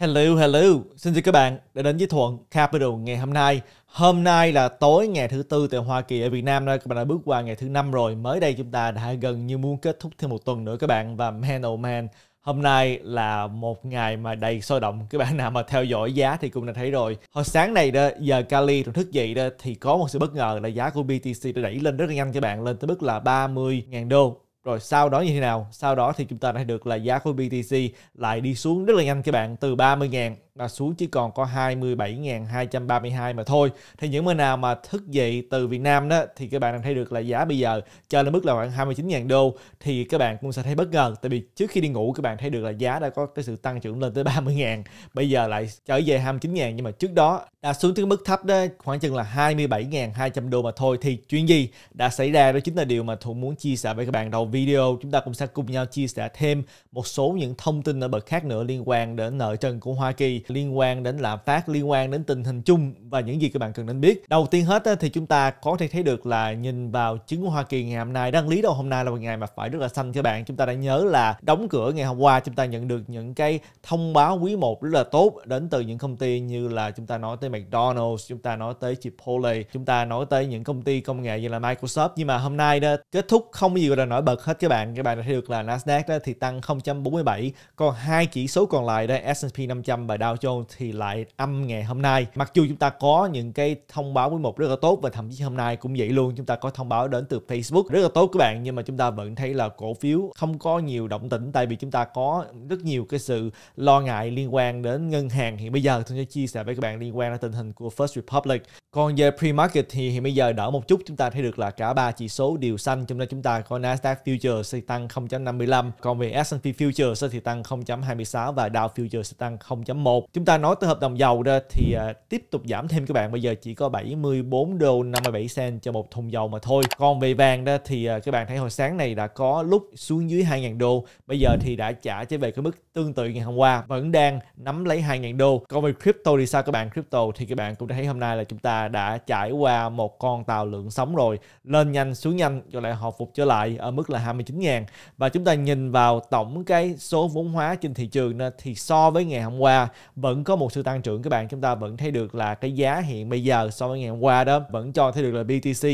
Hello, hello. Xin chào các bạn đã đến với Thuận Capital ngày hôm nay. Hôm nay là tối ngày thứ tư tại Hoa Kỳ ở Việt Nam đây. Các bạn đã bước qua ngày thứ năm rồi. Mới đây chúng ta đã gần như muốn kết thúc thêm một tuần nữa các bạn. Và man oh man, hôm nay là một ngày mà đầy sôi động. Các bạn nào mà theo dõi giá thì cũng đã thấy rồi. Hồi sáng này đó, giờ Cali thưởng thức dậy đó thì có một sự bất ngờ là giá của BTC đã đẩy lên rất là nhanh các bạn. Lên tới mức là 30.000 đô rồi sau đó như thế nào sau đó thì chúng ta đã được là giá của BTC lại đi xuống rất là nhanh các bạn từ 30.000 và xuống chỉ còn có 27.232 mà thôi. Thì những người nào mà thức dậy từ Việt Nam đó thì các bạn đang thấy được là giá bây giờ cho lên mức là khoảng 29.000 đô thì các bạn cũng sẽ thấy bất ngờ tại vì trước khi đi ngủ các bạn thấy được là giá đã có cái sự tăng trưởng lên tới 30.000 bây giờ lại trở về 29.000 nhưng mà trước đó đã xuống tới mức thấp đó khoảng chừng là 27.200 đô mà thôi thì chuyện gì đã xảy ra đó chính là điều mà Thu muốn chia sẻ với các bạn đầu video chúng ta cũng sẽ cùng nhau chia sẻ thêm một số những thông tin ở bậc khác nữa liên quan đến nợ trần của Hoa Kỳ liên quan đến lạm phát, liên quan đến tình hình chung và những gì các bạn cần nên biết. Đầu tiên hết thì chúng ta có thể thấy được là nhìn vào chứng của Hoa Kỳ ngày hôm nay, đăng lý đầu hôm nay là một ngày mà phải rất là xanh các bạn. Chúng ta đã nhớ là đóng cửa ngày hôm qua chúng ta nhận được những cái thông báo quý một rất là tốt đến từ những công ty như là chúng ta nói tới McDonald's, chúng ta nói tới Chipotle, chúng ta nói tới những công ty công nghệ như là Microsoft. Nhưng mà hôm nay đó kết thúc không gì gọi là nổi bật hết các bạn. Các bạn đã thấy được là Nasdaq đó thì tăng 0.47, còn hai chỉ số còn lại đây S&P 500 và Dow Dow Jones thì lại âm ngày hôm nay. Mặc dù chúng ta có những cái thông báo quý một rất là tốt và thậm chí hôm nay cũng vậy luôn chúng ta có thông báo đến từ Facebook rất là tốt các bạn nhưng mà chúng ta vẫn thấy là cổ phiếu không có nhiều động tĩnh tại vì chúng ta có rất nhiều cái sự lo ngại liên quan đến ngân hàng hiện bây giờ tôi sẽ chia sẻ với các bạn liên quan đến tình hình của First Republic còn về pre-market thì hiện bây giờ đỡ một chút chúng ta thấy được là cả ba chỉ số đều xanh trong đó chúng ta có Nasdaq Futures sẽ tăng 0.55 còn về S&P Futures thì tăng 0.26 và Dow Futures sẽ tăng 0.1 1. Chúng ta nói tới hợp đồng dầu ra thì à, tiếp tục giảm thêm các bạn. Bây giờ chỉ có 74 đô 57 cent cho một thùng dầu mà thôi. Còn về vàng ra thì à, các bạn thấy hồi sáng này đã có lúc xuống dưới 2.000 đô. Bây giờ thì đã trả trở về cái mức tương tự ngày hôm qua. Vẫn đang nắm lấy 2.000 đô. Còn về crypto thì sao các bạn? Crypto thì các bạn cũng đã thấy hôm nay là chúng ta đã trải qua một con tàu lượng sóng rồi. Lên nhanh xuống nhanh rồi lại hồi phục trở lại ở mức là 29.000. Và chúng ta nhìn vào tổng cái số vốn hóa trên thị trường thì so với ngày hôm qua vẫn có một sự tăng trưởng các bạn chúng ta vẫn thấy được là cái giá hiện bây giờ so với ngày hôm qua đó vẫn cho thấy được là BTC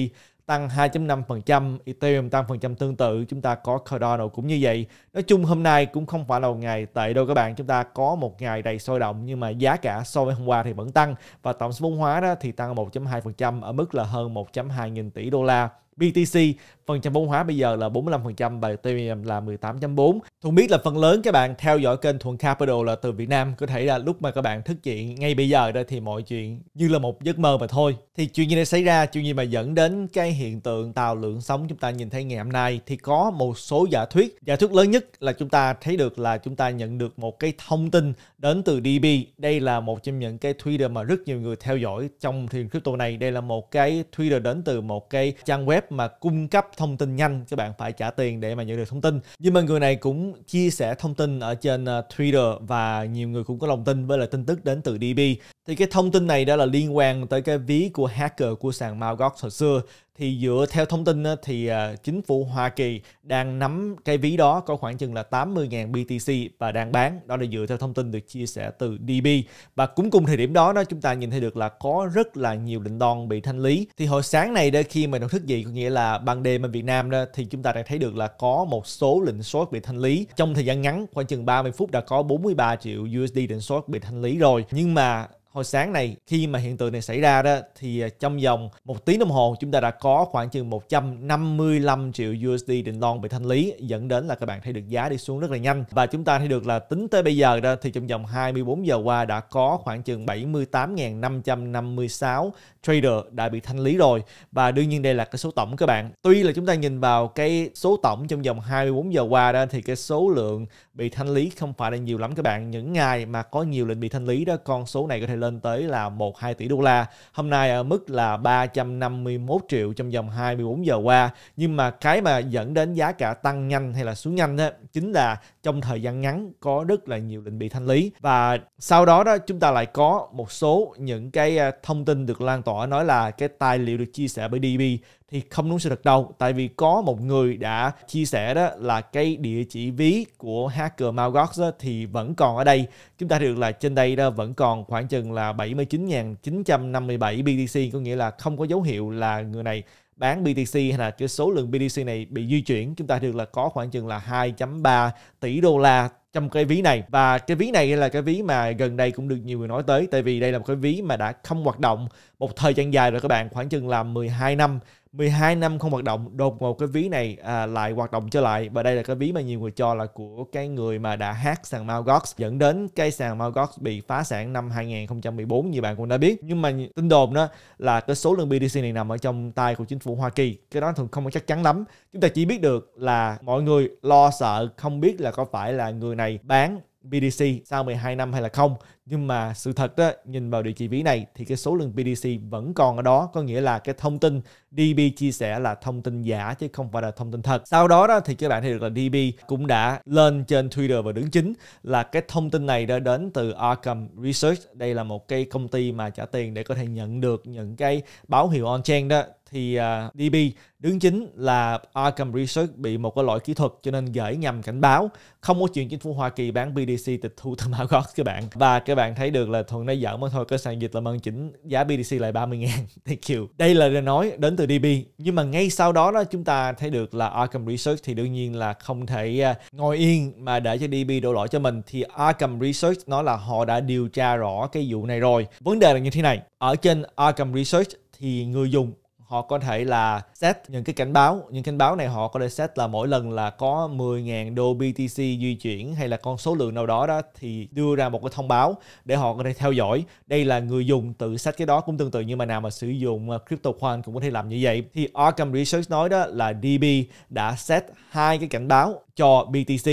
tăng 2.5%, Ethereum tăng phần trăm tương tự, chúng ta có Cardano cũng như vậy. Nói chung hôm nay cũng không phải là một ngày tệ đâu các bạn, chúng ta có một ngày đầy sôi động nhưng mà giá cả so với hôm qua thì vẫn tăng và tổng số vốn hóa đó thì tăng 1.2% ở mức là hơn 1.2 nghìn tỷ đô la. BTC phần trăm vốn hóa bây giờ là 45% và Ethereum là 18.4. Thuận biết là phần lớn các bạn theo dõi kênh Thuận Capital là từ Việt Nam. Có thể là lúc mà các bạn thức chuyện ngay bây giờ đây thì mọi chuyện như là một giấc mơ mà thôi. Thì chuyện gì đã xảy ra, chuyện gì mà dẫn đến cái hiện tượng tàu lượng sóng chúng ta nhìn thấy ngày hôm nay thì có một số giả thuyết. Giả thuyết lớn nhất là chúng ta thấy được là chúng ta nhận được một cái thông tin đến từ DB. Đây là một trong những cái Twitter mà rất nhiều người theo dõi trong thiền crypto này. Đây là một cái Twitter đến từ một cái trang web mà cung cấp thông tin nhanh các bạn phải trả tiền để mà nhận được thông tin nhưng mà người này cũng chia sẻ thông tin ở trên ờ, Twitter và nhiều người cũng có lòng tin với là tin tức đến từ DB thì cái thông tin này đó là liên quan tới cái ví của hacker của sàn Malgox hồi xưa thì dựa theo thông tin thì à, chính phủ Hoa Kỳ đang nắm cái ví đó có khoảng chừng là 80.000 BTC và đang bán. Đó là dựa theo thông tin được chia sẻ từ DB. Và cũng cùng thời điểm đó đó chúng ta nhìn thấy được là có rất là nhiều định đòn bị thanh lý. Thì hồi sáng này đó khi mà đồng thức dậy có nghĩa là ban đêm ở Việt Nam đó thì chúng ta đã thấy được là có một số lệnh short bị thanh lý. Trong thời gian ngắn khoảng chừng 30 phút đã có 43 triệu USD định short bị thanh lý rồi. Nhưng mà hồi sáng này khi mà hiện tượng này xảy ra đó thì à, trong vòng một tiếng đồng hồ chúng ta đã có khoảng chừng 155 triệu USD định long bị thanh lý dẫn đến là các bạn thấy được giá đi xuống rất là nhanh và chúng ta thấy được là tính tới bây giờ đó thì trong vòng 24 giờ qua đã có khoảng chừng 78.556 trader đã bị thanh lý rồi và đương nhiên đây là cái số tổng các bạn tuy là chúng ta nhìn vào cái số tổng trong vòng 24 giờ qua đó thì cái số lượng bị thanh lý không phải là nhiều lắm các bạn những ngày mà có nhiều lệnh bị thanh lý đó con số này có thể lên lên tới là 1-2 tỷ đô la. Hôm nay ở mức là 351 triệu trong vòng 24 giờ qua. Nhưng mà cái mà dẫn đến giá cả tăng nhanh hay là xuống nhanh đó, chính là trong thời gian ngắn có rất là nhiều định bị thanh lý. Và sau đó đó chúng ta lại có một số những cái à, thông tin được lan tỏa nói là cái tài liệu được chia sẻ bởi DB thì không đúng sự thật đâu tại vì có một người đã chia sẻ đó là cái địa chỉ ví của hacker Malgox thì vẫn còn ở đây chúng ta được là trên đây đó vẫn còn khoảng chừng là 79.957 BTC có nghĩa là không có dấu hiệu là người này bán BTC hay là cái số lượng BTC này bị di chuyển chúng ta được là có khoảng chừng là 2.3 tỷ đô la trong cái ví này và cái ví này là cái ví mà gần đây cũng được nhiều người nói tới tại vì đây là một cái ví mà đã không hoạt động một thời gian dài rồi các bạn khoảng chừng là 12 năm 12 năm không hoạt động đột ngột cái ví này à, lại hoạt động trở lại và đây là cái ví mà nhiều người cho là của cái người mà đã hack sàn Malgox dẫn đến cái sàn Malgox bị phá sản năm 2014 như bạn cũng đã biết nhưng mà tin đồn đó là cái số lượng BTC này nằm ở trong tay của chính phủ Hoa Kỳ cái đó thường không có chắc chắn lắm chúng ta chỉ biết được là mọi người lo sợ không biết là có phải là người này bán BDC sau 12 năm hay là không nhưng mà sự thật đó, nhìn vào địa chỉ ví này thì cái số lượng BDC vẫn còn ở đó có nghĩa là cái thông tin DB chia sẻ là thông tin giả chứ không phải là thông tin thật sau đó đó thì các bạn thấy được là DB cũng đã lên trên Twitter và đứng chính là cái thông tin này đã đến từ Arkham Research đây là một cái công ty mà trả tiền để có thể nhận được những cái báo hiệu on-chain đó thì uh, à, DB đứng chính là Arkham Research bị một cái lỗi kỹ thuật cho nên gửi nhầm cảnh báo không có chuyện chính phủ Hoa Kỳ bán BDC tịch thu từ mã God các bạn và các bạn thấy được là thuần nói giỡn mà thôi cái sàn dịch là mân chỉnh giá BDC lại 30 ngàn thank you đây là lời nói đến từ DB nhưng mà ngay sau đó đó chúng ta thấy được là Arkham Research thì đương nhiên là không thể à, ngồi yên mà để cho DB đổ lỗi cho mình thì Arkham Research nói là họ đã điều tra rõ cái vụ này rồi vấn đề là như thế này ở trên Arkham Research thì người dùng họ có thể là set những cái cảnh báo những cảnh báo này họ có thể set là mỗi lần là có 10.000 đô BTC di chuyển hay là con số lượng nào đó đó thì đưa ra một cái thông báo để họ có thể theo dõi đây là người dùng tự set cái đó cũng tương tự như mà nào mà sử dụng ờ, crypto coin cũng có thể làm như vậy thì Arkham Research nói đó là DB đã set hai cái cảnh báo cho BTC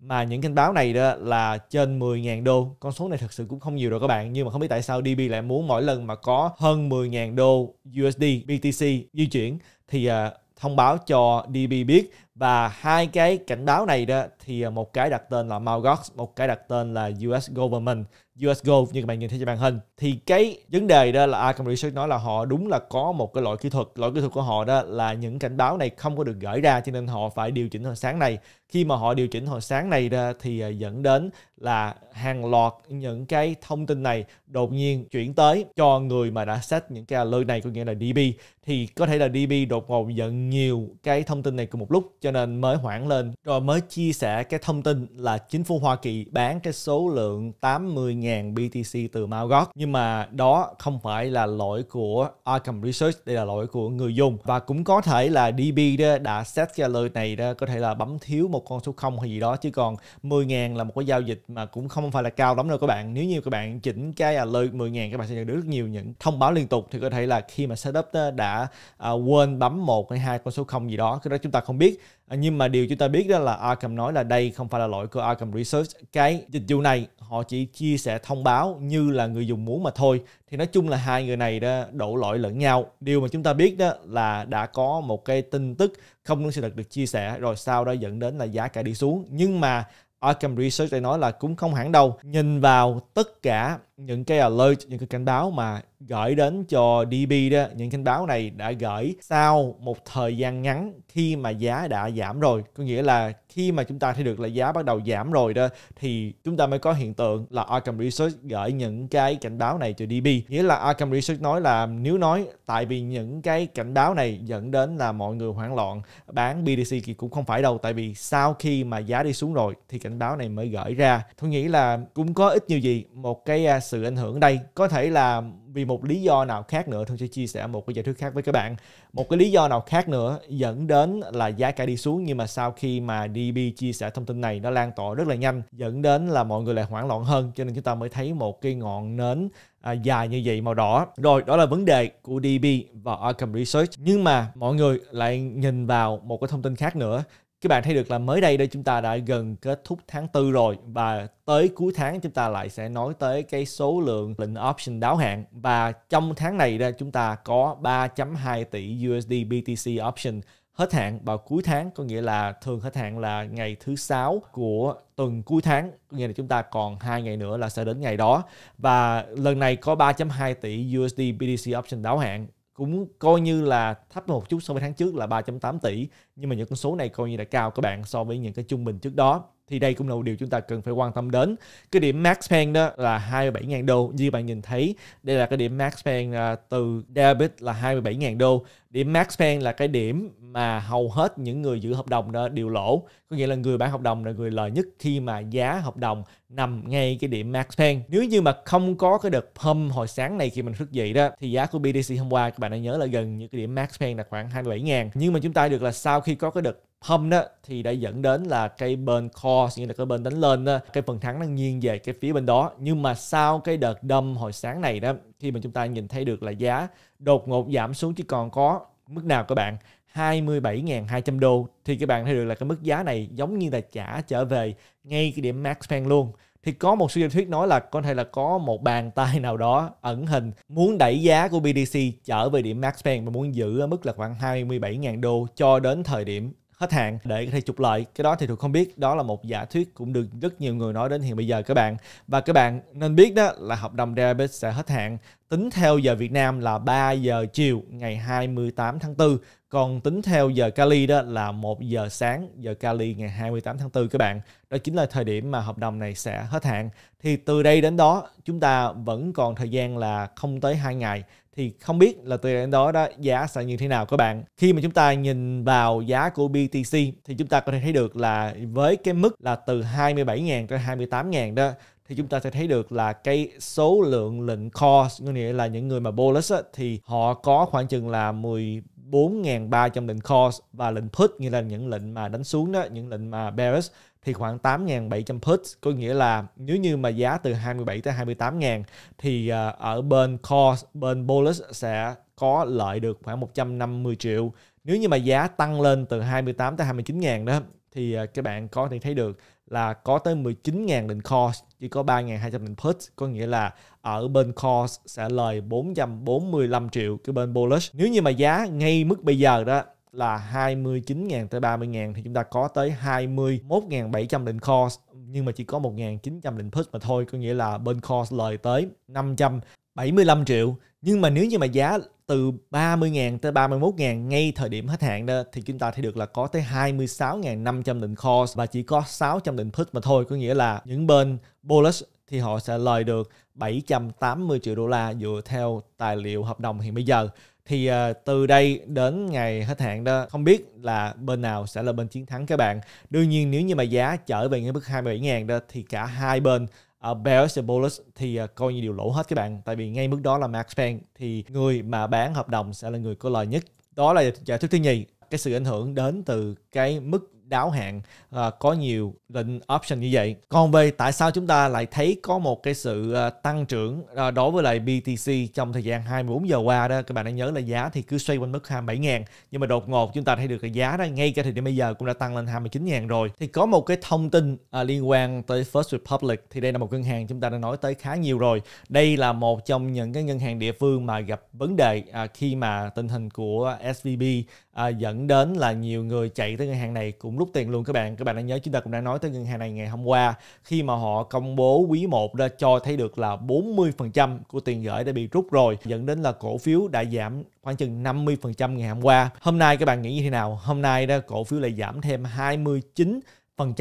mà những cảnh báo này đó là trên 10.000 đô con số này thật sự cũng không nhiều rồi các bạn nhưng mà không biết tại sao DB lại muốn mỗi lần mà có hơn 10.000 đô USD BTC di chuyển thì uh, thông báo cho DB biết và hai cái cảnh báo này đó thì à, một cái đặt tên là Malgox, một cái đặt tên là US Government, US gov như các bạn nhìn thấy trên màn hình. Thì cái vấn đề đó là Arkham à, Research nói là họ đúng là có một cái lỗi kỹ thuật, lỗi kỹ thuật của họ đó là những cảnh báo này không có được gửi ra cho nên họ phải điều chỉnh hồi sáng này. Khi mà họ điều chỉnh hồi sáng này ra thì à, dẫn đến là hàng loạt những cái thông tin này đột nhiên chuyển tới cho người mà đã set những cái alert này có nghĩa là DB thì có thể là DB đột ngột nhận nhiều cái thông tin này cùng một lúc cho nên mới hoãn lên rồi mới chia sẻ cái thông tin là chính phủ Hoa Kỳ bán cái số lượng 80.000 BTC từ Mt. Gox nhưng mà đó không phải là lỗi của Arkham Research đây là lỗi của người dùng và cũng có thể là DB đó đã set ra lời này đó có thể là bấm thiếu một con số không hay gì đó chứ còn 10.000 là một cái giao dịch mà cũng không phải là cao lắm đâu các bạn nếu như các bạn chỉnh cái lời 10.000 các bạn sẽ nhận được rất nhiều những thông báo liên tục thì có thể là khi mà setup đã à, quên bấm một hay hai con số không gì đó cái đó chúng ta không biết À, nhưng mà điều chúng ta biết đó là Arkham nói là đây không phải là lỗi của Arkham Research. Cái dịch vụ này họ chỉ chia sẻ thông báo như là người dùng muốn mà thôi. Thì nói chung là hai người này đó đổ lỗi lẫn nhau. Điều mà chúng ta biết đó là đã có một cái tin tức không đúng sự thật được chia sẻ rồi sau đó dẫn đến là giá cả đi xuống. Nhưng mà Arkham Research lại nói là cũng không hẳn đâu. Nhìn vào tất cả những cái alert, những cái cảnh báo mà gửi đến cho DB đó, những cảnh báo này đã gửi sau một thời gian ngắn khi mà giá đã giảm rồi. Có nghĩa là khi mà chúng ta thấy được là giá bắt đầu giảm rồi đó thì chúng ta mới có hiện tượng là Arkham Research gửi những cái cảnh báo này cho DB. Nghĩa là Arkham Research nói là nếu nói tại vì những cái cảnh báo này dẫn đến là mọi người hoảng loạn bán BTC thì cũng không phải đâu tại vì sau khi mà giá đi xuống rồi thì cảnh báo này mới gửi ra. Tôi nghĩ là cũng có ít nhiều gì một cái à, sự ảnh hưởng đây có thể là vì một lý do nào khác nữa tôi sẽ chia sẻ một cái giải thuyết khác với các bạn một cái lý do nào khác nữa dẫn đến là giá cả đi xuống nhưng mà sau khi mà DB chia sẻ thông tin này nó lan tỏa rất là nhanh dẫn đến là mọi người lại hoảng loạn hơn cho nên chúng ta mới thấy một cái ngọn nến à, dài như vậy màu đỏ rồi đó là vấn đề của DB và Arkham Research nhưng mà mọi người lại nhìn vào một cái thông tin khác nữa các bạn thấy được là mới đây đây chúng ta đã gần kết thúc tháng 4 rồi và tới cuối tháng chúng ta lại sẽ nói tới cái số lượng lệnh option đáo hạn và trong tháng này đây chúng ta có 3.2 tỷ USD BTC option hết hạn vào cuối tháng có nghĩa là thường hết hạn là ngày thứ sáu của tuần cuối tháng có nghĩa là chúng ta còn hai ngày nữa là sẽ đến ngày đó và lần này có 3.2 tỷ USD BTC option đáo hạn cũng coi như là thấp một chút so với tháng trước là 3.8 tỷ nhưng mà những con số này coi như là cao các bạn so với những cái trung bình trước đó thì đây cũng là một điều chúng ta cần phải quan tâm đến cái điểm max pen đó là 27.000 đô như bạn nhìn thấy đây là cái điểm max pen à, từ David là 27.000 đô điểm max pen là cái điểm mà hầu hết những người giữ hợp đồng đó đều lỗ có nghĩa là người bán hợp đồng là người lợi nhất khi mà giá hợp đồng nằm ngay cái điểm max pen nếu như mà không có cái đợt pump hồi sáng này khi mình thức dậy đó thì giá của BTC hôm qua các bạn đã nhớ là gần như cái điểm max pen là khoảng 27.000 nhưng mà chúng ta được là sau khi có cái đợt hâm đó thì đã dẫn đến là cái bên cause như là cái bên đánh lên đó, cái phần thắng nó nghiêng về cái phía bên đó nhưng mà sau cái đợt đâm hồi sáng này đó khi mà chúng ta nhìn thấy được là giá đột ngột giảm xuống chỉ còn có mức nào các bạn 27.200 đô thì các bạn thấy được là cái mức giá này giống như là trả trở về ngay cái điểm max fan luôn thì có một số giả thuyết nói là có thể là có một bàn tay nào đó ẩn hình muốn đẩy giá của BTC trở về điểm max paying và muốn giữ ở mức là khoảng 27.000 đô cho đến thời điểm hết hạn để có thể trục lợi cái đó thì tôi không biết đó là một giả thuyết cũng được rất nhiều người nói đến hiện bây giờ các bạn và các bạn nên biết đó là hợp đồng Deribit sẽ hết hạn tính theo giờ Việt Nam là 3 giờ chiều ngày 28 tháng 4 còn tính theo giờ Cali đó là 1 giờ sáng giờ Cali ngày 28 tháng 4 các bạn. Đó chính là thời điểm mà hợp đồng này sẽ hết hạn. Thì từ đây đến đó chúng ta vẫn còn thời gian là không tới 2 ngày thì không biết là từ đây đến đó đó giá sẽ như thế nào các bạn. Khi mà chúng ta nhìn vào giá của BTC thì chúng ta có thể thấy được là với cái mức là từ 27.000 tới 28.000 đó thì chúng ta sẽ thấy được là cái số lượng lệnh calls, nghĩa là những người mà bullish thì họ có khoảng chừng là 10 4.300 lệnh calls và lệnh put nghĩa là những lệnh mà đánh xuống đó, những lệnh mà bearish thì khoảng 8.700 put có nghĩa là nếu như mà giá từ 27 tới 28.000 thì ờ, ở bên calls bên bullish sẽ có lợi được khoảng 150 triệu nếu như mà giá tăng lên từ 28 tới 29 ngàn đó thì ờ, các bạn có thể thấy được là có tới 19 000 lệnh cost chỉ có 3.200 lệnh put có nghĩa là ở bên Kors sẽ lời 445 triệu cái bên Bullish. Nếu như mà giá ngay mức bây giờ đó là 29.000 tới 30.000 thì chúng ta có tới 21.700 định cost nhưng mà chỉ có 1.900 định put mà thôi có nghĩa là bên cost lời tới 575 triệu nhưng mà nếu như mà giá từ 30.000 tới 31.000 ngay thời điểm hết hạn đó thì chúng ta thấy được là có tới 26.500 định calls và chỉ có 600 định put mà thôi có nghĩa là những bên bullish thì họ sẽ lời được 780 triệu đô la dựa theo tài liệu hợp đồng hiện bây giờ. Thì uh, từ đây đến ngày hết hạn đó không biết là bên nào sẽ là bên chiến thắng các bạn. Đương nhiên nếu như mà giá trở về ngay mức 27.000 đó thì cả hai bên ở uh, Bears và Bulls thì uh, coi như điều lỗ hết các bạn tại vì ngay mức đó là max pay thì người mà bán hợp đồng sẽ là người có lời nhất đó là giải thích thứ nhì cái sự ảnh hưởng đến từ cái mức đáo hạn uh, có nhiều lệnh option như vậy. Còn về tại sao chúng ta lại thấy có một cái sự uh, tăng trưởng uh, đối với lại BTC trong thời gian 24 giờ qua đó các bạn đã nhớ là giá thì cứ xoay quanh mức 27 000 nhưng mà đột ngột chúng ta thấy được cái giá đó ngay cả thời điểm bây giờ cũng đã tăng lên 29 000 rồi. Thì có một cái thông tin uh, liên quan tới First Republic thì đây là một ngân hàng chúng ta đã nói tới khá nhiều rồi. Đây là một trong những cái ngân hàng địa phương mà gặp vấn đề uh, khi mà tình hình của SVB à, dẫn đến là nhiều người chạy tới ngân hàng này cũng rút tiền luôn các bạn các bạn đã nhớ chúng ta cũng đã nói tới ngân hàng này ngày hôm qua khi mà họ công bố quý 1 ra cho thấy được là 40% của tiền gửi đã bị rút rồi dẫn đến là cổ phiếu đã giảm khoảng chừng 50% ngày hôm qua hôm nay các bạn nghĩ như thế nào hôm nay đó cổ phiếu lại giảm thêm 29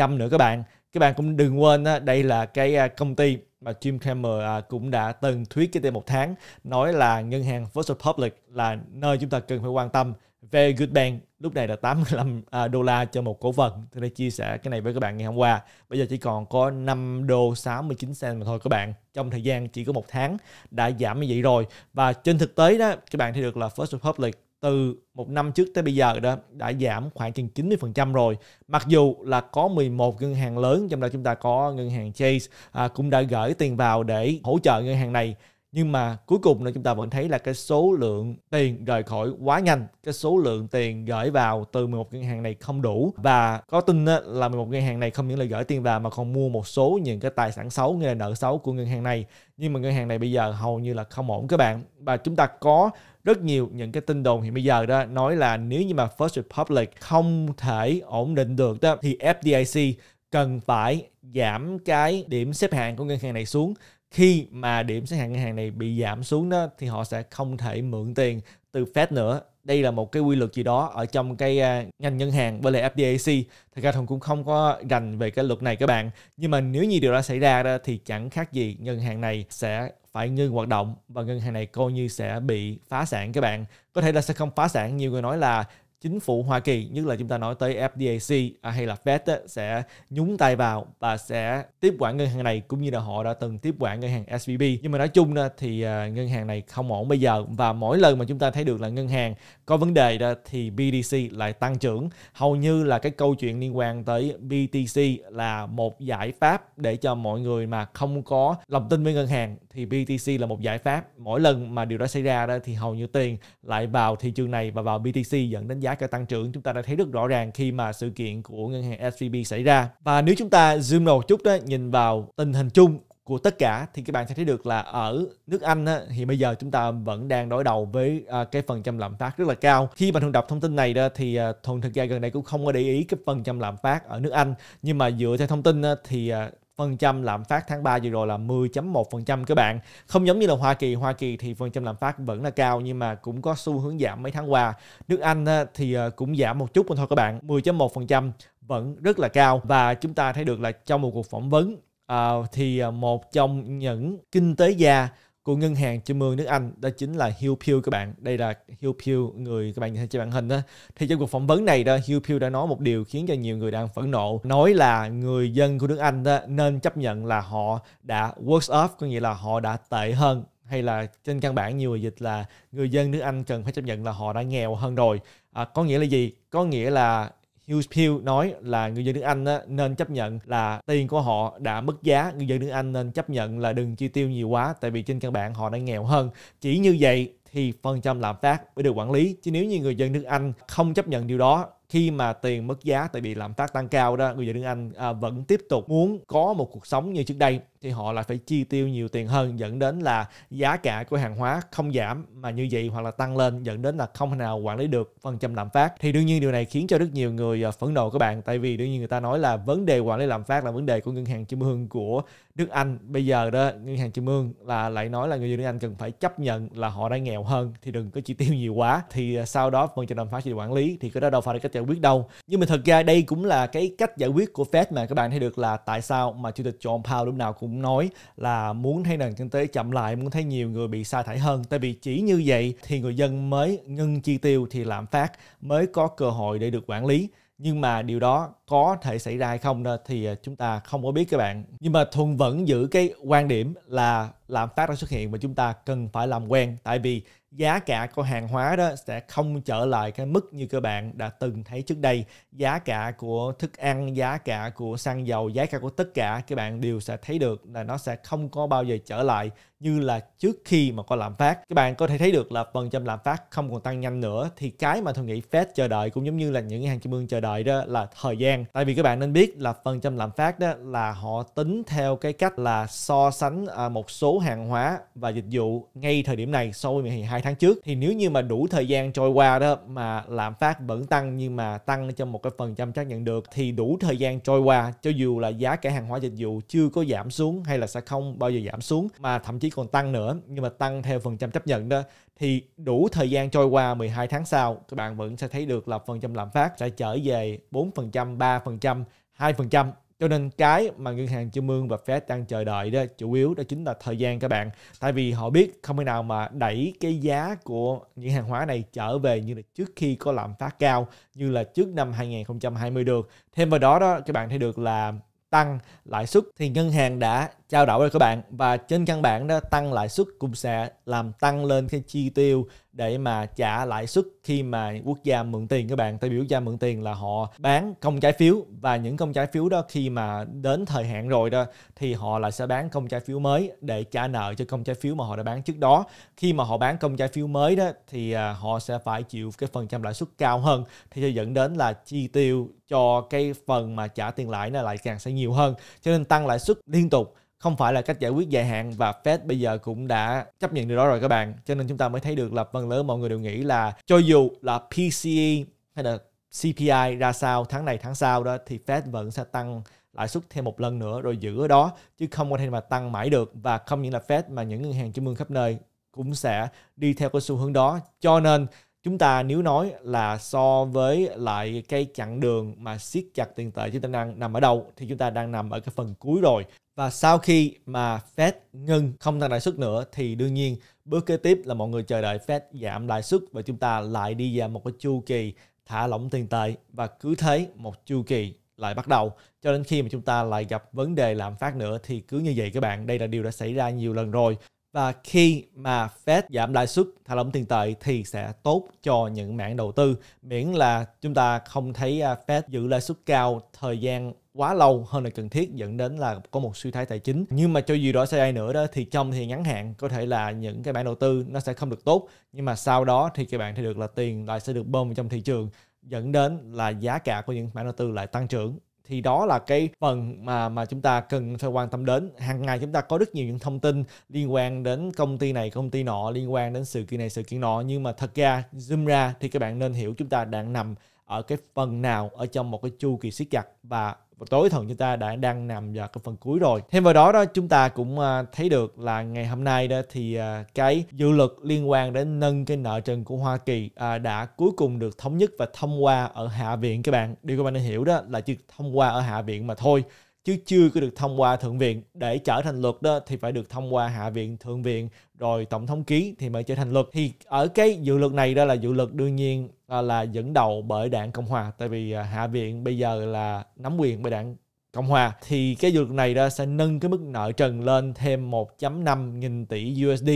nữa các bạn các bạn cũng đừng quên đây là cái à, công ty mà Jim Cramer à, cũng đã từng thuyết cái tên một tháng nói là ngân hàng First Republic là nơi chúng ta cần phải quan tâm về Goodbank lúc này là 85 à, đô la cho một cổ phần. Tôi đã chia sẻ cái này với các bạn ngày hôm qua. Bây giờ chỉ còn có 5 đô 69 cent mà thôi các bạn. Trong thời gian chỉ có một tháng đã giảm như vậy rồi. Và trên thực tế đó các bạn thấy được là First Republic từ một năm trước tới bây giờ đó đã giảm khoảng chừng 90% rồi. Mặc dù là có 11 ngân hàng lớn trong đó chúng ta có ngân hàng Chase à, cũng đã gửi tiền vào để hỗ trợ ngân hàng này nhưng mà cuối cùng là chúng ta vẫn thấy là cái số lượng tiền rời khỏi quá nhanh cái số lượng tiền gửi vào từ 11 ngân hàng này không đủ và có tin là 11 ngân hàng này không những là gửi tiền vào mà còn mua một số những cái tài sản xấu như là nợ xấu của ngân hàng này nhưng mà ngân hàng này bây giờ hầu như là không ổn các bạn và chúng ta có rất nhiều những cái tin đồn hiện bây giờ đó nói là nếu như mà First Republic không thể ổn định được đó thì FDIC cần phải giảm cái điểm xếp hạng của ngân hàng này xuống khi mà điểm xếp hạng ngân hàng này bị giảm xuống đó thì họ sẽ không thể mượn tiền từ Fed nữa đây là một cái quy luật gì đó ở trong cái à, ngành ngân hàng với lại FDIC thật ra thùng cũng không có rành về cái luật này các bạn nhưng mà nếu như điều đó xảy ra đó thì chẳng khác gì ngân hàng này sẽ phải ngưng hoạt động và ngân hàng này coi như sẽ bị phá sản các bạn có thể là sẽ không phá sản nhiều người nói là chính phủ Hoa Kỳ như là chúng ta nói tới FDIC à, hay là Fed sẽ nhúng tay vào và sẽ tiếp quản ngân hàng này cũng như là họ đã từng tiếp quản ngân hàng SVB nhưng mà nói chung thì à, ngân hàng này không ổn bây giờ và mỗi lần mà chúng ta thấy được là ngân hàng có vấn đề đó thì BDC lại tăng trưởng hầu như là cái câu chuyện liên quan tới BTC là một giải pháp để cho mọi người mà không có lòng tin với ngân hàng thì BTC là một giải pháp mỗi lần mà điều đó xảy ra đó thì hầu như tiền lại vào thị trường này và vào BTC dẫn đến giá cả tăng trưởng chúng ta đã thấy rất rõ ràng khi mà sự kiện của ngân hàng SVB xảy ra và nếu chúng ta zoom một chút đó nhìn vào tình hình chung của tất cả thì các bạn sẽ thấy được là ở nước Anh á, thì bây giờ chúng ta vẫn đang đối đầu với à, cái phần trăm lạm phát rất là cao. Khi mà Thuần đọc thông tin này đó thì à, Thuần thực ra gần đây cũng không có để ý cái phần trăm lạm phát ở nước Anh nhưng mà dựa theo thông tin á, thì à, phần trăm lạm phát tháng 3 vừa rồi là 10.1% các bạn. Không giống như là Hoa Kỳ, Hoa Kỳ thì phần trăm lạm phát vẫn là cao nhưng mà cũng có xu hướng giảm mấy tháng qua. Nước Anh thì ờ, cũng giảm một chút thôi các bạn, 10.1% vẫn rất là cao và chúng ta thấy được là trong một cuộc phỏng vấn ờ, thì ờ, một trong những kinh tế gia của ngân hàng trung ương nước Anh đó chính là Hugh Pugh các bạn đây là Hugh Pugh người các bạn nhìn trên màn hình đó thì trong cuộc phỏng vấn này đó Hugh Pugh đã nói một điều khiến cho nhiều người đang phẫn nộ nói là người dân của nước Anh đó nên chấp nhận là họ đã worse off có nghĩa là họ đã tệ hơn hay là trên căn bản nhiều người dịch là người dân nước Anh cần phải chấp nhận là họ đã nghèo hơn rồi à, có nghĩa là gì có nghĩa là Hughes Pugh nói là người dân nước Anh nên chấp nhận là tiền của họ đã mất giá, người dân nước Anh nên chấp nhận là đừng chi tiêu nhiều quá tại vì trên căn bản họ đang nghèo hơn. Chỉ như vậy thì phần trăm lạm phát mới được quản lý chứ nếu như người dân nước Anh không chấp nhận điều đó khi mà tiền mất giá tại vì lạm phát tăng cao đó người dân nước Anh à, vẫn tiếp tục muốn có một cuộc sống như trước đây thì họ lại phải chi tiêu nhiều tiền hơn dẫn đến là giá cả của hàng hóa không giảm mà như vậy hoặc là tăng lên dẫn đến là không thể nào quản lý được phần trăm lạm phát thì đương nhiên điều này khiến cho rất nhiều người à, phẫn nộ các bạn tại vì đương nhiên người ta nói là vấn đề quản lý lạm phát là vấn đề của ngân hàng trung ương của nước Anh bây giờ đó ngân hàng trung ương là lại nói là người dân nước Anh cần phải chấp nhận là họ đang nghèo hơn thì đừng có chi tiêu nhiều quá thì à, sau đó phần cho đàm phán chỉ quản lý thì cái đó đâu phải là cách giải quyết đâu nhưng mà thật ra đây cũng là cái cách giải quyết của Fed mà các bạn thấy được là tại sao mà chủ tịch John Powell lúc nào cũng nói là muốn thấy nền kinh tế chậm lại muốn thấy nhiều người bị sa thải hơn tại vì chỉ như vậy thì người dân mới ngưng chi tiêu thì lạm phát mới có cơ hội để được quản lý nhưng mà điều đó có thể xảy ra hay không đó thì à, chúng ta không có biết các bạn nhưng mà thuần vẫn giữ cái quan điểm là lạm phát đã xuất hiện và chúng ta cần phải làm quen tại vì giá cả của hàng hóa đó sẽ không trở lại cái mức như các bạn đã từng thấy trước đây giá cả của thức ăn giá cả của xăng dầu giá cả của tất cả các bạn đều sẽ thấy được là nó sẽ không có bao giờ trở lại như là trước khi mà có lạm phát các bạn có thể thấy được là phần trăm lạm phát không còn tăng nhanh nữa thì cái mà tôi nghĩ Fed chờ đợi cũng giống như là những ngân hàng trung ương chờ đợi đó là thời gian tại vì các bạn nên biết là phần trăm lạm phát đó là họ tính theo cái cách là so sánh à, một số hàng hóa và dịch vụ ngay thời điểm này so với ngày hai tháng trước thì nếu như mà đủ thời gian trôi qua đó mà lạm phát vẫn tăng nhưng mà tăng trong một cái phần trăm chắc nhận được thì đủ thời gian trôi qua cho dù là giá cả hàng hóa dịch vụ chưa có giảm xuống hay là sẽ không bao giờ giảm xuống mà thậm chí còn tăng nữa nhưng mà tăng theo phần trăm chấp nhận đó thì đủ thời gian trôi qua 12 tháng sau các bạn vẫn sẽ thấy được là phần trăm lạm phát sẽ trở về 4%, 3%, 2% cho nên cái mà ngân hàng trung ương và Fed đang chờ đợi đó chủ yếu đó chính là thời gian các bạn. Tại vì họ biết không thể nào mà đẩy cái giá của những hàng hóa này trở về như là trước khi có lạm phát cao như là trước năm 2020 được. Thêm vào đó đó các bạn thấy được là tăng lãi suất thì ngân hàng đã trao đảo rồi các bạn và trên căn bản đó tăng lãi suất cũng sẽ làm tăng lên cái chi tiêu để mà trả lãi suất khi mà quốc gia mượn tiền các bạn tại vì quốc gia mượn tiền là họ bán công trái phiếu và những công trái phiếu đó khi mà đến thời hạn rồi đó thì họ lại sẽ bán công trái phiếu mới để trả nợ cho công trái phiếu mà họ đã bán trước đó khi mà họ bán công trái phiếu mới đó thì à, họ sẽ phải chịu cái phần trăm lãi suất cao hơn thì sẽ dẫn đến là chi tiêu cho cái phần mà trả tiền lãi nó lại càng sẽ nhiều hơn cho nên tăng lãi suất liên tục không phải là cách giải quyết dài hạn và Fed bây giờ cũng đã chấp nhận điều đó rồi các bạn. Cho nên chúng ta mới thấy được là phần lớn mọi người đều nghĩ là cho dù là PCE hay là CPI ra sao tháng này tháng sau đó thì Fed vẫn sẽ tăng lãi suất thêm một lần nữa rồi giữ ở đó chứ không có thể mà tăng mãi được và không những là Fed mà những ngân hàng trung ương khắp nơi cũng sẽ đi theo cái xu hướng đó cho nên chúng ta nếu nói là so với lại cái chặng đường mà siết chặt tiền tệ chúng ta đang nằm ở đâu thì chúng ta đang nằm ở cái phần cuối rồi và sau khi mà Fed ngừng không tăng lãi suất nữa thì đương nhiên bước kế tiếp là mọi người chờ đợi Fed giảm lãi suất và chúng ta lại đi vào một cái chu kỳ thả lỏng tiền tệ và cứ thế một chu kỳ lại bắt đầu cho đến khi mà chúng ta lại gặp vấn đề lạm phát nữa thì cứ như vậy các bạn đây là điều đã xảy ra nhiều lần rồi và khi mà Fed giảm lãi suất thả lỏng tiền tệ thì sẽ tốt cho những mảng đầu tư miễn là chúng ta không thấy à, Fed giữ lãi suất cao thời gian quá lâu hơn là cần thiết dẫn đến là có một suy thoái tài chính nhưng mà cho dù đó xảy ra nữa đó thì trong thì ngắn hạn có thể là những cái bản đầu tư nó sẽ không được tốt nhưng mà sau đó thì các bạn thấy được là tiền lại sẽ được bơm vào trong thị trường dẫn đến là giá cả của những bản đầu tư lại tăng trưởng thì đó là cái phần mà mà chúng ta cần phải quan tâm đến hàng ngày chúng ta có rất nhiều những thông tin liên quan đến công ty này công ty nọ liên quan đến sự kiện này sự kiện nọ nhưng mà thật ra zoom ra thì các bạn nên hiểu chúng ta đang nằm ở cái phần nào ở trong một cái chu kỳ siết chặt và và tối thần chúng ta đã đang nằm vào cái phần cuối rồi thêm vào đó đó chúng ta cũng à, thấy được là ngày hôm nay đó thì à, cái dự luật liên quan đến nâng cái nợ trần của Hoa Kỳ à, đã cuối cùng được thống nhất và thông qua ở Hạ viện các bạn điều các bạn nên hiểu đó là chỉ thông qua ở Hạ viện mà thôi chứ chưa có được thông qua thượng viện để trở thành luật đó thì phải được thông qua hạ viện thượng viện rồi tổng thống ký thì mới trở thành luật thì ở cái dự luật này đó là dự luật đương nhiên à, là dẫn đầu bởi đảng cộng hòa tại vì à, hạ viện bây giờ là nắm quyền bởi đảng Cộng Hòa thì cái dự luật này đó sẽ nâng cái mức nợ trần lên thêm 1.5 nghìn tỷ USD.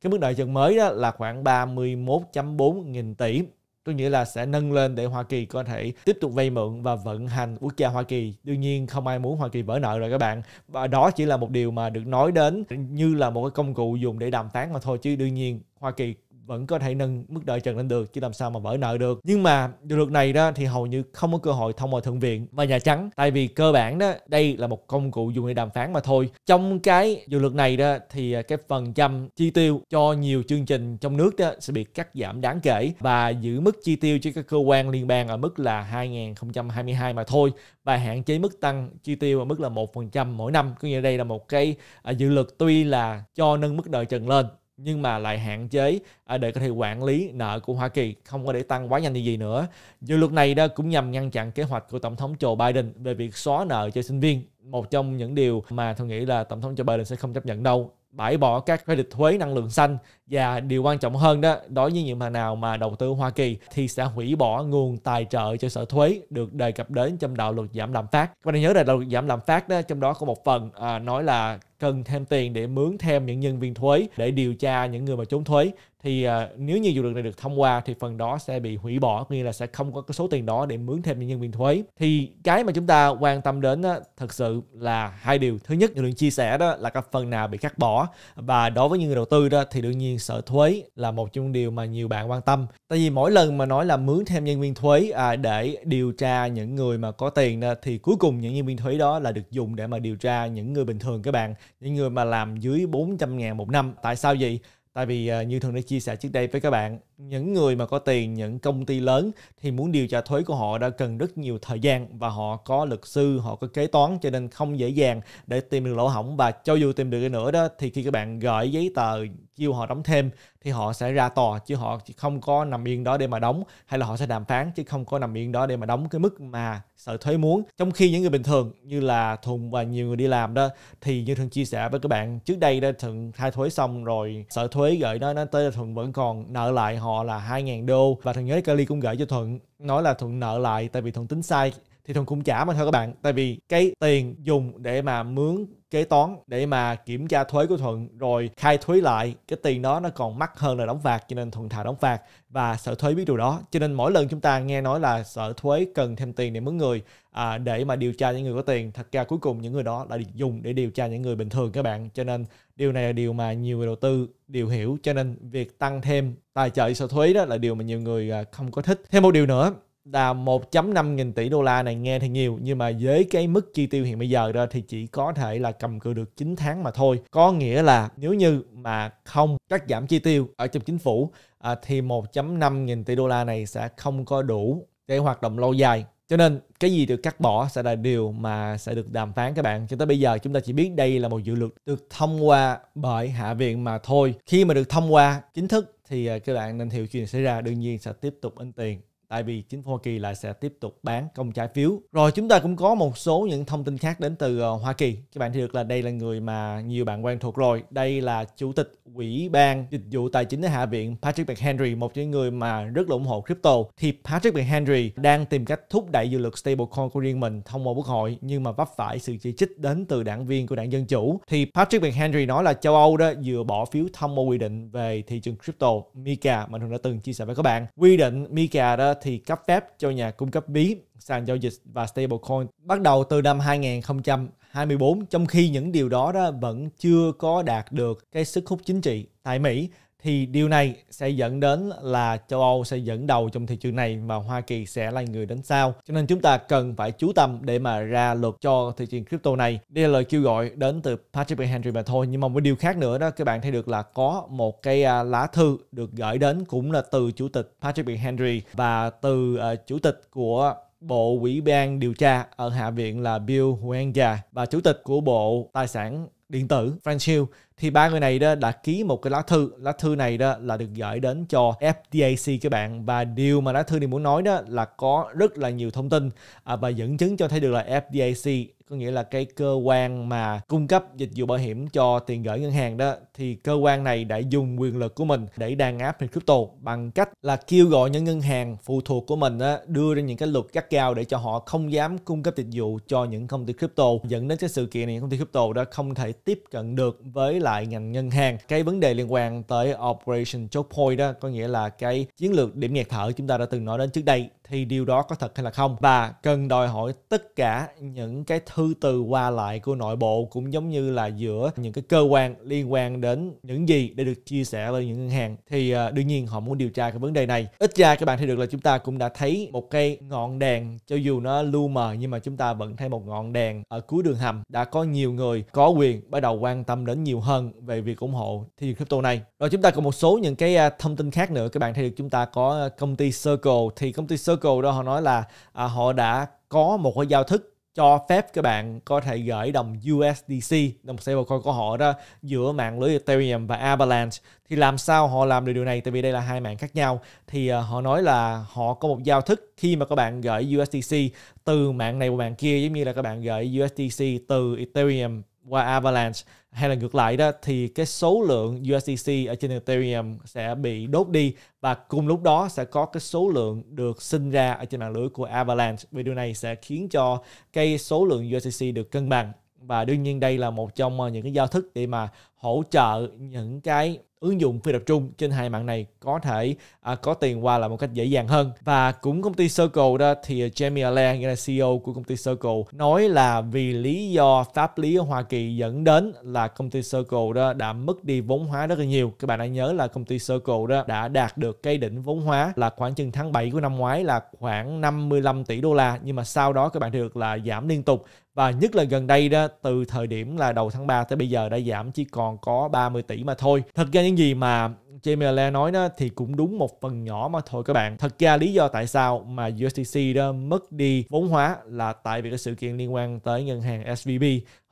Cái mức nợ trần mới đó là khoảng 31.4 nghìn tỷ có nghĩa là sẽ nâng lên để Hoa Kỳ có thể tiếp tục vay mượn và vận hành quốc gia Hoa Kỳ. Đương nhiên không ai muốn Hoa Kỳ vỡ nợ rồi các bạn. Và đó chỉ là một điều mà được nói đến như là một cái công cụ dùng để đàm phán mà thôi chứ đương nhiên Hoa Kỳ vẫn có thể nâng mức đợi trần lên được chứ làm sao mà vỡ nợ được nhưng mà điều luật này đó thì hầu như không có cơ hội thông qua thượng viện và nhà trắng tại vì cơ bản đó đây là một công cụ dùng để đàm phán mà thôi trong cái điều luật này đó thì à, cái phần trăm chi tiêu cho nhiều chương trình trong nước đó sẽ bị cắt giảm đáng kể và giữ mức chi tiêu cho các cơ quan liên bang ở mức là 2022 mà thôi và hạn chế mức tăng chi tiêu ở mức là 1% mỗi năm. Có nghĩa đây là một cái à, dự luật tuy là cho nâng mức đợi trần lên nhưng mà lại hạn chế à, để có thể quản lý nợ của Hoa Kỳ không có để tăng quá nhanh như gì nữa. Dự luật này đó cũng nhằm ngăn chặn kế hoạch của Tổng thống Joe Biden về việc xóa nợ cho sinh viên. Một trong những điều mà tôi nghĩ là Tổng thống Joe Biden sẽ không chấp nhận đâu bãi bỏ các credit thuế năng lượng xanh và điều quan trọng hơn đó đối với những bạn nào mà đầu tư Hoa Kỳ thì sẽ hủy bỏ nguồn tài trợ cho sở thuế được đề cập đến trong đạo luật giảm lạm phát các bạn nhớ là đạo luật giảm lạm phát đó trong đó có một phần à, nói là cần thêm tiền để mướn thêm những nhân viên thuế để điều tra những người mà trốn thuế thì à, nếu như dự luật này được thông qua thì phần đó sẽ bị hủy bỏ nghĩa là sẽ không có cái số tiền đó để mướn thêm những nhân viên thuế thì cái mà chúng ta quan tâm đến đó, thật sự là hai điều thứ nhất như được chia sẻ đó là cái phần nào bị cắt bỏ và đối với những người đầu tư đó thì đương nhiên tiền sợ thuế là một trong điều mà nhiều bạn quan tâm tại vì mỗi lần mà nói là mướn thêm nhân viên thuế à, để điều tra những người mà có tiền thì cuối cùng những nhân viên thuế đó là được dùng để mà điều tra những người bình thường các bạn những người mà làm dưới 400 ngàn một năm tại sao vậy tại vì à, như thường đã chia sẻ trước đây với các bạn những người mà có tiền những công ty lớn thì muốn điều tra thuế của họ đã cần rất nhiều thời gian và họ có luật sư họ có kế toán cho nên không dễ dàng để tìm được lỗ hỏng và cho dù tìm được cái nữa đó thì khi các bạn gửi giấy tờ kêu họ đóng thêm thì họ sẽ ra tòa chứ họ không có nằm yên đó để mà đóng hay là họ sẽ đàm phán chứ không có nằm yên đó để mà đóng cái mức mà sở thuế muốn trong khi những người bình thường như là thùng và nhiều người đi làm đó thì như thường chia sẻ với các bạn trước đây đã thường thay thuế xong rồi sở thuế gửi nó nó tới là thuận vẫn còn nợ lại họ họ là 2.000 đô và thằng nhớ Kali cũng gửi cho Thuận nói là Thuận nợ lại tại vì Thuận tính sai thì Thuận cũng trả mà thôi các bạn tại vì cái tiền dùng để mà mướn kế toán để mà kiểm tra thuế của thuận rồi khai thuế lại cái tiền đó nó còn mắc hơn là đóng phạt cho nên thuận thà đóng phạt và sợ thuế biết điều đó cho nên mỗi lần chúng ta nghe nói là sợ thuế cần thêm tiền để mướn người à, để mà điều tra những người có tiền thật ra cuối cùng những người đó là dùng để điều tra những người bình thường các bạn cho nên điều này là điều mà nhiều người đầu tư đều hiểu cho nên việc tăng thêm tài trợ sở thuế đó là điều mà nhiều người à, không có thích thêm một điều nữa là 1.5 nghìn tỷ đô la này nghe thì nhiều nhưng mà với cái mức chi tiêu hiện bây giờ ra thì chỉ có thể là cầm cự được 9 tháng mà thôi. Có nghĩa là nếu như mà không cắt giảm chi tiêu ở trong chính phủ à, thì 1.5 nghìn tỷ đô la này sẽ không có đủ để hoạt động lâu dài. Cho nên cái gì được cắt bỏ sẽ là điều mà sẽ được đàm phán các bạn. Cho tới bây giờ chúng ta chỉ biết đây là một dự luật được thông qua bởi Hạ viện mà thôi. Khi mà được thông qua chính thức thì à, các bạn nên hiểu chuyện xảy ra đương nhiên sẽ tiếp tục in tiền tại vì chính phủ Hoa Kỳ lại sẽ tiếp tục bán công trái phiếu. Rồi chúng ta cũng có một số những thông tin khác đến từ ờ, Hoa Kỳ. Các bạn thấy được là đây là người mà nhiều bạn quen thuộc rồi. Đây là Chủ tịch Ủy ban Dịch vụ Tài chính ở Hạ viện Patrick McHenry, một những người mà rất là ủng hộ crypto. Thì Patrick McHenry đang tìm cách thúc đẩy dự luật stablecoin của riêng mình thông qua quốc hội nhưng mà vấp phải sự chỉ trích đến từ đảng viên của đảng Dân Chủ. Thì Patrick McHenry nói là châu Âu đó vừa bỏ phiếu thông qua quy định về thị trường crypto MiCA mà thường đã từng chia sẻ với các bạn. Quy định MiCA đó thì cấp phép cho nhà cung cấp ví, sàn giao dịch và stablecoin bắt đầu từ năm 2024 trong khi những điều đó, đó vẫn chưa có đạt được cái sức hút chính trị tại Mỹ thì điều này sẽ dẫn đến là châu Âu sẽ dẫn đầu trong thị trường này và Hoa Kỳ sẽ là người đến sau. Cho nên chúng ta cần phải chú tâm để mà ra luật cho thị trường crypto này. Đây là lời kêu gọi đến từ Patrick Henry mà thôi. Nhưng mà một điều khác nữa đó các bạn thấy được là có một cái à, lá thư được gửi đến cũng là từ chủ tịch Patrick Henry và từ à, chủ tịch của Bộ Ủy ban điều tra ở Hạ viện là Bill Huenga và chủ tịch của Bộ Tài sản điện tử Frank thì ba người này đó đã ký một cái lá thư lá thư này đó là được gửi đến cho FDAC các bạn và điều mà lá thư này muốn nói đó là có rất là nhiều thông tin à, và dẫn chứng cho thấy được là FDAC có nghĩa là cái cơ quan mà cung cấp dịch vụ bảo hiểm cho tiền gửi ngân hàng đó thì cơ quan này đã dùng quyền lực của mình để đàn áp nền crypto bằng cách là kêu gọi những ngân hàng phụ thuộc của mình đó, đưa ra những cái luật cắt cao để cho họ không dám cung cấp dịch vụ cho những công ty crypto dẫn đến cái sự kiện này những công ty crypto đã không thể tiếp cận được với là lại ngành ngân hàng cái vấn đề liên quan tới operation choke point đó có nghĩa là cái chiến lược điểm nghẹt thở chúng ta đã từng nói đến trước đây thì điều đó có thật hay là không và cần đòi hỏi tất cả những cái thư từ qua lại của nội bộ cũng giống như là giữa những cái cơ quan liên quan đến những gì để được chia sẻ với những ngân hàng thì à, đương nhiên họ muốn điều tra cái vấn đề này ít ra các bạn thấy được là chúng ta cũng đã thấy một cái ngọn đèn cho dù nó lu mờ nhưng mà chúng ta vẫn thấy một ngọn đèn ở cuối đường hầm đã có nhiều người có quyền bắt đầu quan tâm đến nhiều hơn hơn về việc ủng hộ thị trường crypto này. Rồi chúng ta còn một số những cái à, thông tin khác nữa các bạn thấy được chúng ta có à, công ty Circle thì công ty Circle đó họ nói là à, họ đã có một cái giao thức cho phép các bạn có thể gửi đồng USDC, đồng stablecoin của họ đó giữa mạng lưới Ethereum và Avalanche. Thì làm sao họ làm được điều này? Tại vì đây là hai mạng khác nhau. Thì à, họ nói là họ có một giao thức khi mà các bạn gửi USDC từ mạng này qua mạng kia giống như là các bạn gửi USDC từ Ethereum qua Avalanche hay là ngược lại đó thì cái số lượng USDC ở trên Ethereum sẽ bị đốt đi và cùng lúc đó sẽ có cái số lượng được sinh ra ở trên mạng lưới của Avalanche. video này sẽ khiến cho cái số lượng USDC được cân bằng và đương nhiên đây là một trong ờ, những cái giao thức để mà hỗ trợ những cái ứng dụng phi tập trung trên hai mạng này có thể à, có tiền qua là một cách dễ dàng hơn và cũng công ty Circle đó thì Jamie Allaire nghĩa là CEO của công ty Circle nói là vì lý do pháp lý ở Hoa Kỳ dẫn đến là công ty Circle đó đã mất đi vốn hóa rất là nhiều các bạn đã nhớ là công ty Circle đó đã đạt được cái đỉnh vốn hóa là khoảng chừng tháng 7 của năm ngoái là khoảng 55 tỷ đô la nhưng mà sau đó các bạn được là giảm liên tục và nhất là gần đây đó từ thời điểm là đầu tháng 3 tới bây giờ đã giảm chỉ còn còn có 30 tỷ mà thôi thật ra những gì mà Jamie Allaire nói đó thì cũng đúng một phần nhỏ mà thôi các bạn. Thật ra lý do tại sao mà USDC đó mất đi vốn hóa là tại vì cái sự kiện liên quan tới ngân hàng SVB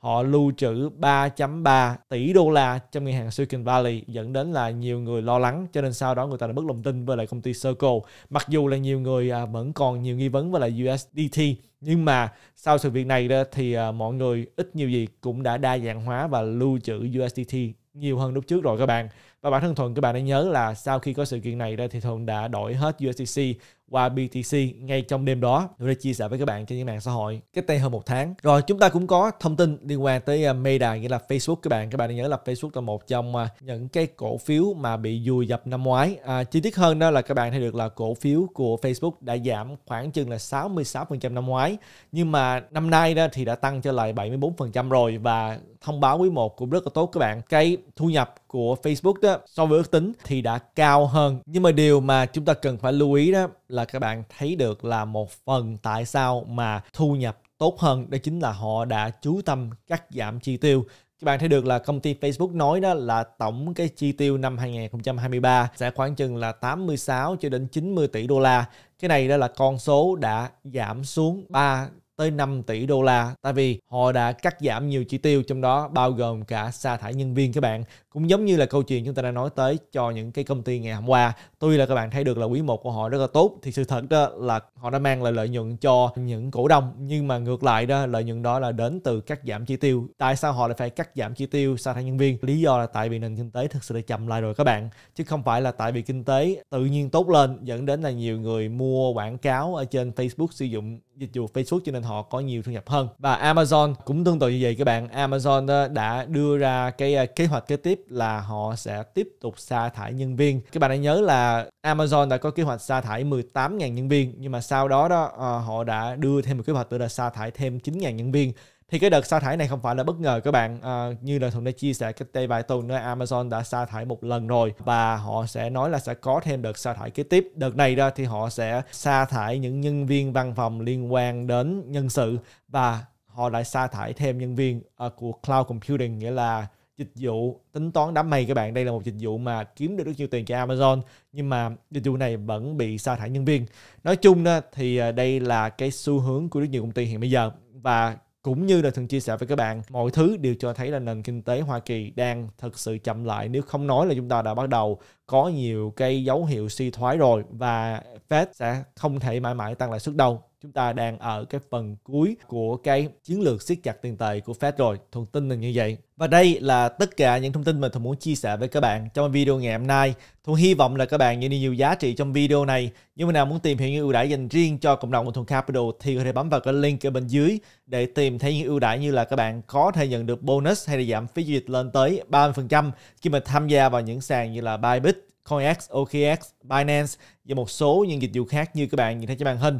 họ lưu trữ 3.3 tỷ đô la trong ngân hàng Silicon Valley dẫn đến là nhiều người lo lắng cho nên sau đó người ta đã mất lòng tin với lại công ty Circle mặc dù là nhiều người à, vẫn còn nhiều nghi vấn với lại USDT nhưng mà sau sự việc này đó thì à, mọi người ít nhiều gì cũng đã đa dạng hóa và lưu trữ USDT nhiều hơn lúc trước rồi các bạn và bản thân thuận các bạn đã nhớ là sau khi có sự kiện này ra thì thuận đã đổi hết USDC qua BTC ngay trong đêm đó tôi đã chia sẻ với các bạn trên những mạng xã hội cách đây hơn một tháng rồi chúng ta cũng có thông tin liên quan tới à, Meta nghĩa là Facebook các bạn các bạn nhớ là Facebook là một trong à, những cái cổ phiếu mà bị vùi dập năm ngoái à, chi tiết hơn đó là các bạn thấy được là cổ phiếu của Facebook đã giảm khoảng chừng là 66% năm ngoái nhưng mà năm nay đó thì đã tăng trở lại 74% rồi và thông báo quý 1 cũng rất là tốt các bạn cái thu nhập của Facebook đó so với ước tính thì đã cao hơn nhưng mà điều mà chúng ta cần phải lưu ý đó là các bạn thấy được là một phần tại sao mà thu nhập tốt hơn đó chính là họ đã chú tâm cắt giảm chi tiêu các bạn thấy được là công ty Facebook nói đó là tổng cái chi tiêu năm 2023 sẽ khoảng chừng là 86 cho đến 90 tỷ đô la. Cái này đó là con số đã giảm xuống 3 tới 5 tỷ đô la tại vì họ đã cắt giảm nhiều chi tiêu trong đó bao gồm cả sa thải nhân viên các bạn cũng giống như là câu chuyện chúng ta đang nói tới cho những cái công ty ngày hôm qua tuy là các bạn thấy được là quý một của họ rất là tốt thì sự thật đó là họ đã mang lại lợi nhuận cho những cổ đông nhưng mà ngược lại đó lợi nhuận đó là đến từ cắt giảm chi tiêu tại sao họ lại phải cắt giảm chi tiêu sa thải nhân viên lý do là tại vì nền kinh tế thực sự đã chậm lại rồi các bạn chứ không phải là tại vì kinh tế tự nhiên tốt lên dẫn đến là nhiều người mua quảng cáo ở trên Facebook sử dụng dịch vụ Facebook cho nên họ có nhiều thu nhập hơn và Amazon cũng tương tự như vậy các bạn Amazon đã đưa ra cái ờ, kế hoạch kế tiếp là họ sẽ tiếp tục sa thải nhân viên. Các bạn hãy nhớ là Amazon đã có kế hoạch sa thải 18.000 nhân viên nhưng mà sau đó đó à, họ đã đưa thêm một kế hoạch nữa là sa thải thêm 9.000 nhân viên thì cái đợt sa thải này không phải là bất ngờ các bạn à, như là thuận đã chia sẻ cách đây vài tuần nữa Amazon đã sa thải một lần rồi và họ sẽ nói là sẽ có thêm đợt sa thải kế tiếp đợt này ra thì họ sẽ sa thải những nhân viên văn phòng liên quan đến nhân sự và họ lại sa thải thêm nhân viên uh, của cloud computing nghĩa là dịch vụ tính toán đám mây các bạn đây là một dịch vụ mà kiếm được rất nhiều tiền cho Amazon nhưng mà dịch vụ này vẫn bị sa thải nhân viên nói chung đó, thì à, đây là cái xu hướng của rất nhiều công ty hiện bây giờ và cũng như là thường chia sẻ với các bạn mọi thứ đều cho thấy là nền kinh tế Hoa Kỳ đang thật sự chậm lại nếu không nói là chúng ta đã bắt đầu có nhiều cái dấu hiệu suy thoái rồi và Fed sẽ không thể mãi mãi tăng lãi suất đâu chúng ta đang ở cái phần cuối của cái chiến lược siết chặt tiền tệ của Fed rồi. thông tin là như vậy. Và đây là tất cả những thông tin mà tôi muốn chia sẻ với các bạn trong video ngày hôm nay. Thuận hy vọng là các bạn nhận được nhiều giá trị trong video này. Nếu mà nào muốn tìm hiểu những ưu đãi dành riêng cho cộng đồng của Thuận Capital thì có thể bấm vào cái link ở bên dưới để tìm thấy những ưu đãi như là các bạn có thể nhận được bonus hay là giảm phí giao dịch lên tới 30% khi mà tham gia vào những sàn như là Bybit, CoinX, OKX, Binance và một số những dịch vụ khác như các bạn nhìn thấy trên màn hình